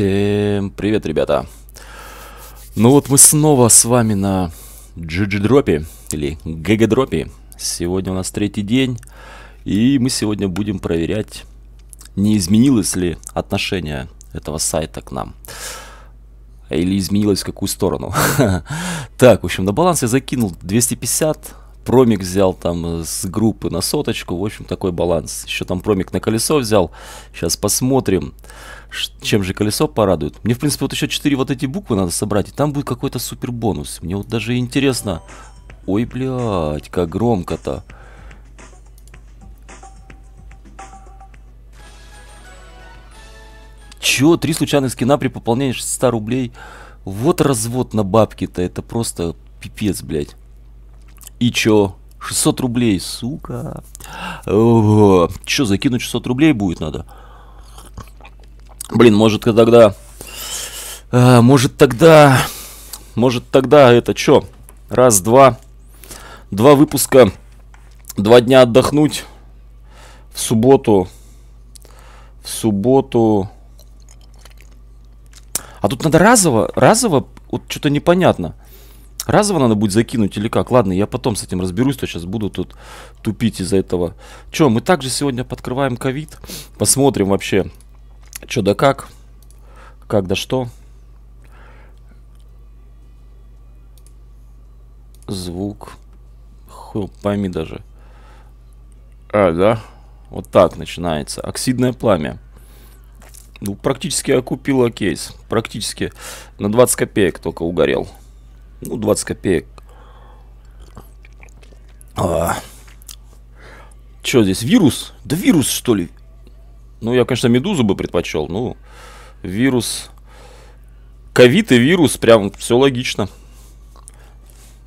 Всем привет, ребята. Ну вот мы снова с вами на GG-дропе, или GG-дропе. Сегодня у нас третий день, и мы сегодня будем проверять, не изменилось ли отношение этого сайта к нам. Или изменилось в какую сторону. так, в общем, на баланс я закинул 250, Промик взял там э, с группы на соточку. В общем, такой баланс. Еще там промик на колесо взял. Сейчас посмотрим, чем же колесо порадует. Мне, в принципе, вот еще 4 вот эти буквы надо собрать, и там будет какой-то супер бонус. Мне вот даже интересно... Ой, блядь, как громко-то. Чего три случайных скина при пополнении 600 рублей? Вот развод на бабки-то, это просто пипец, блядь. И чё? 600 рублей, сука. Чё, закинуть 600 рублей будет надо? Блин, может тогда... А, может тогда... Может тогда это чё? Раз, два... Два выпуска. Два дня отдохнуть. В субботу. В субботу... А тут надо разово, разово, вот что-то непонятно. Разово надо будет закинуть или как? Ладно, я потом с этим разберусь, то сейчас буду тут тупить из-за этого. Че, мы также сегодня подкрываем ковид. Посмотрим вообще, что да как. Как да что. Звук. Хуй пойми даже. А, да? Вот так начинается. Оксидное пламя. Ну, практически окупила кейс. Практически на 20 копеек только угорел ну, 20 копеек. А, что здесь, вирус? Да вирус, что ли? Ну, я, конечно, медузу бы предпочел, ну, вирус... Ковид и вирус, прям все логично.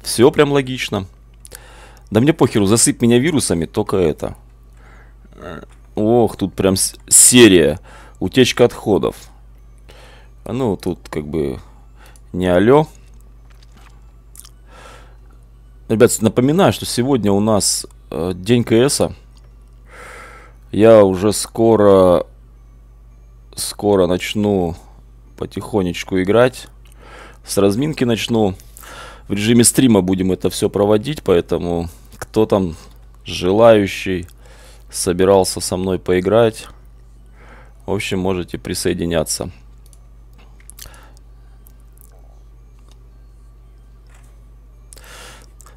Все прям логично. Да мне похеру, засыпь меня вирусами, только это. Ох, тут прям серия. Утечка отходов. Ну, тут как бы не алё. Ребят, напоминаю, что сегодня у нас э, день КСа. Я уже скоро, скоро начну потихонечку играть. С разминки начну. В режиме стрима будем это все проводить, поэтому кто там желающий собирался со мной поиграть, в общем, можете присоединяться.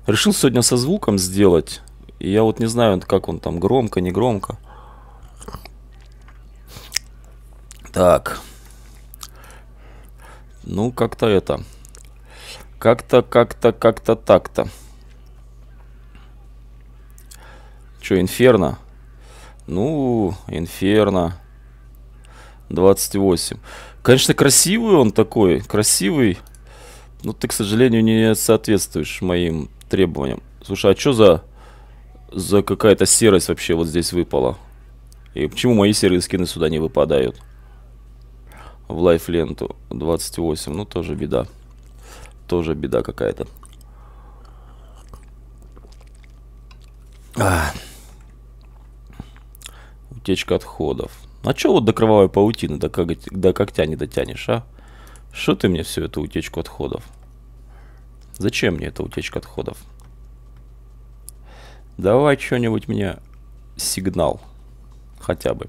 Решил сегодня со звуком сделать. И я вот не знаю, как он там, громко, не громко. Так. Ну, как-то это. Как-то, как-то, как-то так-то. Че, Инферно? Ну, Инферно. 28. Конечно, красивый он такой. Красивый. Но ты, к сожалению, не соответствуешь моим требованиям. Слушай, а что за, за какая-то серость вообще вот здесь выпала? И почему мои серые скины сюда не выпадают? В лайф-ленту 28. Ну, тоже беда. Тоже беда какая-то. А. Утечка отходов. А чё вот до кровавой паутины, до, когтя, до когтя не дотянешь, а? Что ты мне всю эту утечку отходов? Зачем мне эта утечка отходов? Давай что-нибудь мне сигнал хотя бы.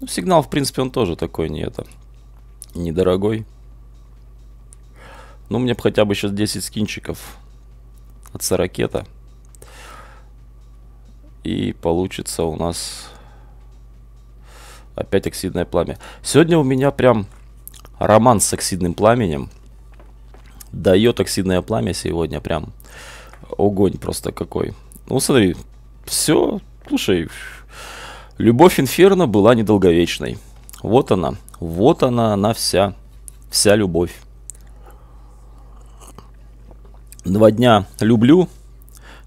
Ну, сигнал, в принципе, он тоже такой не это, недорогой. Ну, мне бы хотя бы сейчас 10 скинчиков от сорокета. И получится у нас опять оксидное пламя. Сегодня у меня прям роман с оксидным пламенем дает оксидное пламя сегодня прям огонь просто какой. Ну, смотри, все, слушай, любовь Инферно была недолговечной. Вот она, вот она, она вся, вся любовь. Два дня люблю,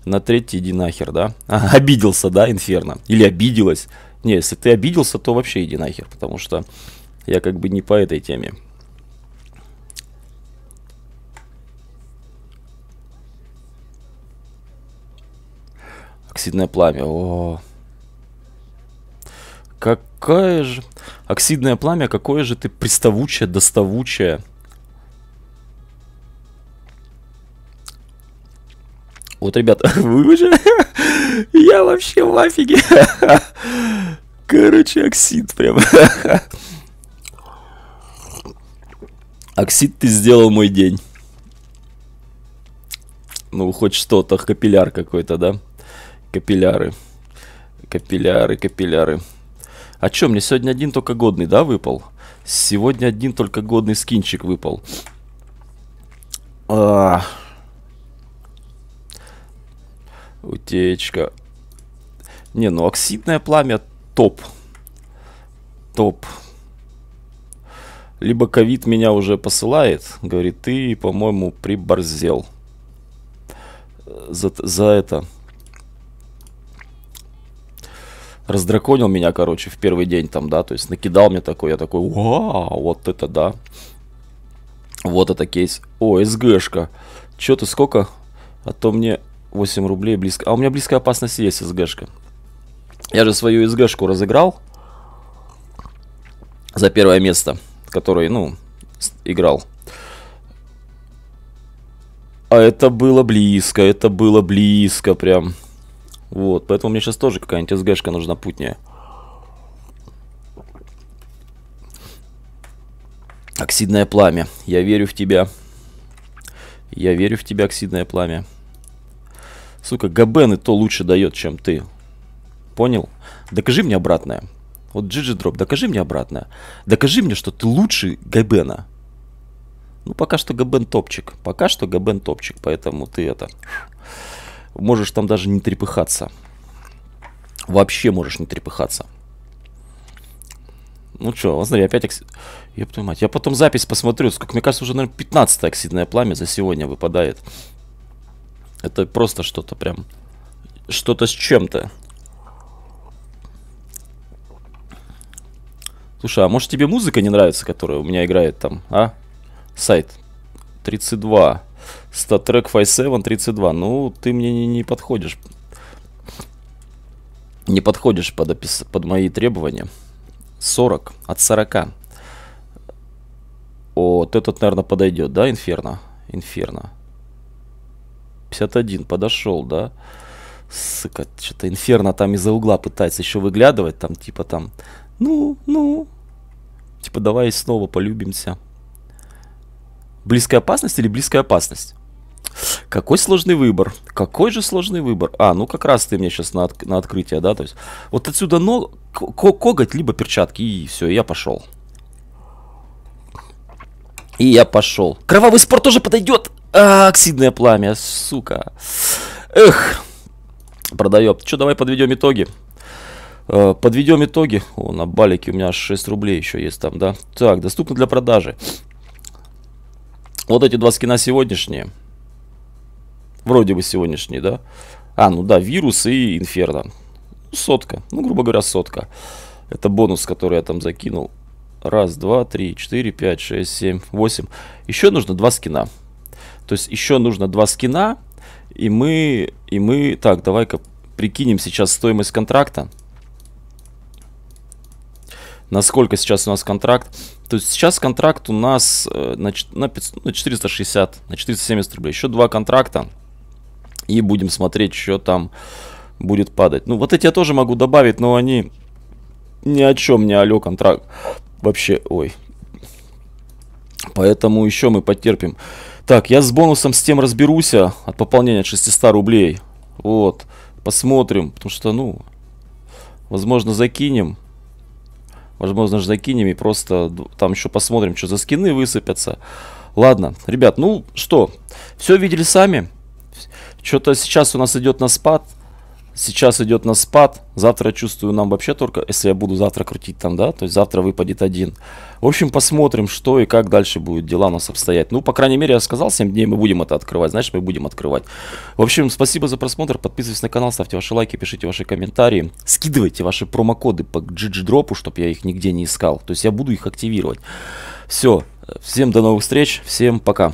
на третий иди нахер, да? А, обиделся, да, Инферно? Или обиделась? Не, если ты обиделся, то вообще иди нахер, потому что я как бы не по этой теме. Оксидное пламя. О, какое же... Оксидное пламя, какое же ты приставучее, доставучее. Вот, ребята, вы уже, Я вообще в афиге. Короче, оксид прям. Оксид, ты сделал мой день. Ну, хоть что-то, капилляр какой-то, да? Капилляры. Капилляры, капилляры. А чё, мне сегодня один только годный, да, выпал? Сегодня один только годный скинчик выпал. А... Утечка. Не, ну оксидное пламя топ. Топ. Либо ковид меня уже посылает, говорит, ты, по-моему, приборзел. Э, за, за это, раздраконил меня, короче, в первый день там, да, то есть накидал мне такой, я такой, вау, вот это да. Вот это кейс. О, СГшка. Чё ты, сколько? А то мне 8 рублей близко. А у меня близкая опасность есть СГшка. Я же свою СГшку разыграл за первое место, который, ну, играл. А это было близко, это было близко прям. Вот, поэтому мне сейчас тоже какая-нибудь СГшка нужна путняя. Оксидное пламя. Я верю в тебя. Я верю в тебя, оксидное пламя. Сука, Габен и то лучше дает, чем ты. Понял? Докажи мне обратное. Вот Джиджи Дроп, докажи мне обратное. Докажи мне, что ты лучше Габена. Ну, пока что Габен топчик. Пока что Габен топчик, поэтому ты это можешь там даже не трепыхаться. Вообще можешь не трепыхаться. Ну что, смотри, опять оксид... Я твою мать, я потом запись посмотрю, сколько, мне кажется, уже, наверное, 15 оксидное пламя за сегодня выпадает. Это просто что-то прям... Что-то с чем-то. Слушай, а может тебе музыка не нравится, которая у меня играет там, а? Сайт. 32. Статрек 5732. Ну, ты мне не, не подходишь. Не подходишь под, опис... под мои требования. 40. От 40. Вот этот, наверное, подойдет, да, Инферно? Инферно. 51 подошел, да? Сука, что-то Инферно там из-за угла пытается еще выглядывать, там типа там, ну, ну, типа давай снова полюбимся. Близкая опасность или близкая опасность? Какой сложный выбор? Какой же сложный выбор? А, ну как раз ты мне сейчас на, от, на открытие, да? То есть вот отсюда но, ну, коготь, либо перчатки, и все, я пошел. И я пошел. Кровавый спор тоже подойдет. А, оксидное пламя, сука. Эх, продаем. Че, давай подведем итоги. Э, подведем итоги. О, на балике у меня 6 рублей еще есть там, да? Так, доступно для продажи. Вот эти два скина сегодняшние. Вроде бы сегодняшние, да? А, ну да, вирус и инферно. Ну, сотка. Ну, грубо говоря, сотка. Это бонус, который я там закинул. Раз, два, три, четыре, пять, шесть, семь, восемь. Еще нужно два скина. То есть еще нужно два скина. И мы, и мы, так, давай-ка прикинем сейчас стоимость контракта. Насколько сейчас у нас контракт? То есть сейчас контракт у нас э, на, на, 500, ну, на 460, на 470 рублей. Еще два контракта. И будем смотреть, что там будет падать. Ну, вот эти я тоже могу добавить, но они ни о чем не алё контракт. Вообще, ой. Поэтому еще мы потерпим. Так, я с бонусом с тем разберусь а, от пополнения от 600 рублей. Вот, посмотрим, потому что, ну, возможно, закинем. Возможно, же закинем и просто там еще посмотрим, что за скины высыпятся. Ладно, ребят, ну что, все видели сами. Что-то сейчас у нас идет на спад сейчас идет на спад. Завтра, чувствую, нам вообще только, если я буду завтра крутить там, да, то есть завтра выпадет один. В общем, посмотрим, что и как дальше будут дела у нас обстоять. Ну, по крайней мере, я сказал, 7 дней мы будем это открывать, значит, мы будем открывать. В общем, спасибо за просмотр, подписывайтесь на канал, ставьте ваши лайки, пишите ваши комментарии, скидывайте ваши промокоды по дропу чтобы я их нигде не искал. То есть я буду их активировать. Все, всем до новых встреч, всем пока.